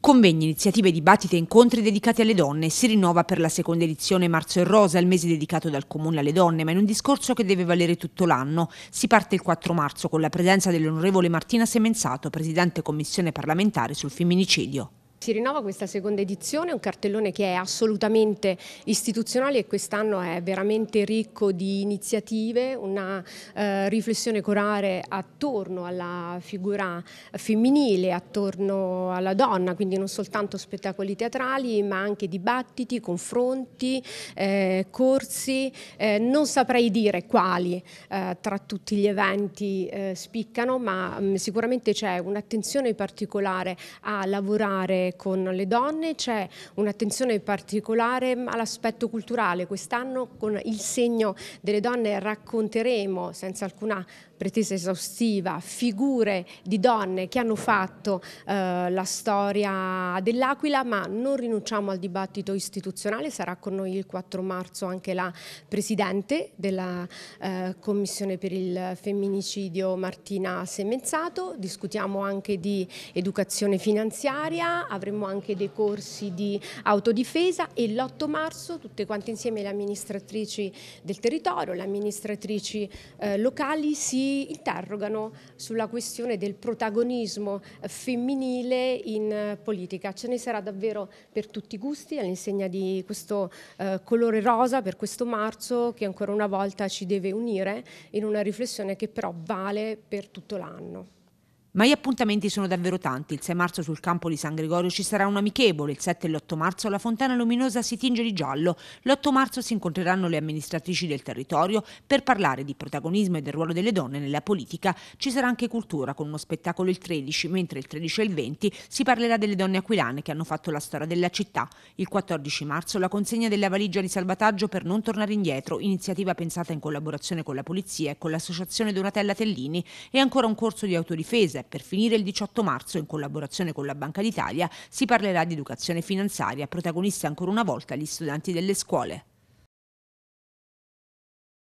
Convegni, iniziative, dibattiti e incontri dedicati alle donne. Si rinnova per la seconda edizione Marzo e Rosa, il mese dedicato dal Comune alle donne, ma in un discorso che deve valere tutto l'anno. Si parte il 4 marzo con la presenza dell'onorevole Martina Semenzato, Presidente Commissione parlamentare sul femminicidio. Si rinnova questa seconda edizione, un cartellone che è assolutamente istituzionale e quest'anno è veramente ricco di iniziative, una eh, riflessione corale attorno alla figura femminile, attorno alla donna, quindi non soltanto spettacoli teatrali ma anche dibattiti, confronti, eh, corsi, eh, non saprei dire quali eh, tra tutti gli eventi eh, spiccano ma mh, mm, sicuramente c'è un'attenzione particolare a lavorare con le donne c'è un'attenzione particolare all'aspetto culturale. Quest'anno con il segno delle donne racconteremo, senza alcuna pretesa esaustiva, figure di donne che hanno fatto eh, la storia dell'Aquila, ma non rinunciamo al dibattito istituzionale, sarà con noi il 4 marzo anche la Presidente della eh, Commissione per il Femminicidio Martina Semenzato, discutiamo anche di educazione finanziaria, avremo anche dei corsi di autodifesa e l'8 marzo tutte quante insieme le amministratrici del territorio, le amministratrici eh, locali si interrogano sulla questione del protagonismo femminile in eh, politica. Ce ne sarà davvero per tutti i gusti all'insegna di questo eh, colore rosa per questo marzo che ancora una volta ci deve unire in una riflessione che però vale per tutto l'anno. Ma gli appuntamenti sono davvero tanti. Il 6 marzo sul campo di San Gregorio ci sarà un amichevole, il 7 e l'8 marzo la Fontana Luminosa si tinge di giallo, l'8 marzo si incontreranno le amministratrici del territorio per parlare di protagonismo e del ruolo delle donne nella politica. Ci sarà anche cultura con uno spettacolo il 13, mentre il 13 e il 20 si parlerà delle donne aquilane che hanno fatto la storia della città. Il 14 marzo la consegna della valigia di salvataggio per non tornare indietro, iniziativa pensata in collaborazione con la polizia e con l'associazione Donatella Tellini e ancora un corso di autodifesa per finire il 18 marzo, in collaborazione con la Banca d'Italia, si parlerà di educazione finanziaria, protagonista ancora una volta gli studenti delle scuole.